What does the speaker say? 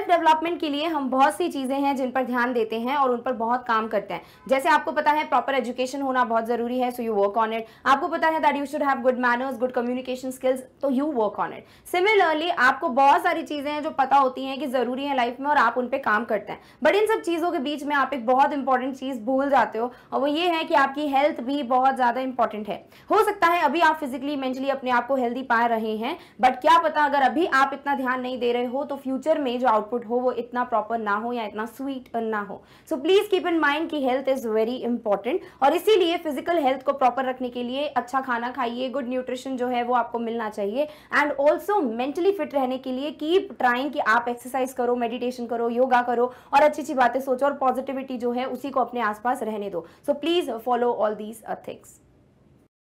self development के लिए हम बहुत सी चीज़ें हैं जिन पर ध्यान देते हैं और उन पर बहुत काम करते हैं जैसे आपको पता है प्रॉपर एजुकेशन होना बहुत ज़रूरी है so you work on it आपको पता है that you should have good manners good communication skills तो you work on it similarly आपको बहुत सारी चीज़ें हैं जो पता होती हैं कि ज़रूरी है लाइफ में और आप उन पर काम करते हैं बट इन सब चीज़ों के बीच में आप एक बहुत इंपॉर्टेंट चीज़ भूल जाते हो और वो ये है कि आपकी हेल्थ भी बहुत ज़्यादा इंपॉर्टेंट है हो सकता है अभी आप फिजिकली मेंटली अपने आप को हेल्दी पा रहे हैं बट क्या पता अगर अभी आप इतना ध्यान नहीं दे रहे हो तो फ्यूचर में जो आउट आउटपुट हो वो इतना प्रॉपर ना हो या इतना स्वीट ना हो so please keep in mind कि हेल्थ इज़ वेरी इंपॉर्टेंट और इसीलिए फिजिकल हेल्थ को प्रॉपर रखने के लिए अच्छा खाना खाइए गुड न्यूट्रिशन जो है वो आपको मिलना चाहिए एंड ऑल्सो मेंटली फिट रहने के लिए कीप ट्राइंग कि आप एक्सरसाइज करो मेडिटेशन करो योगा करो और अच्छी अच्छी बातें सोचो और पॉजिटिविटी जो है उसी को अपने आसपास रहने दो so please follow all these things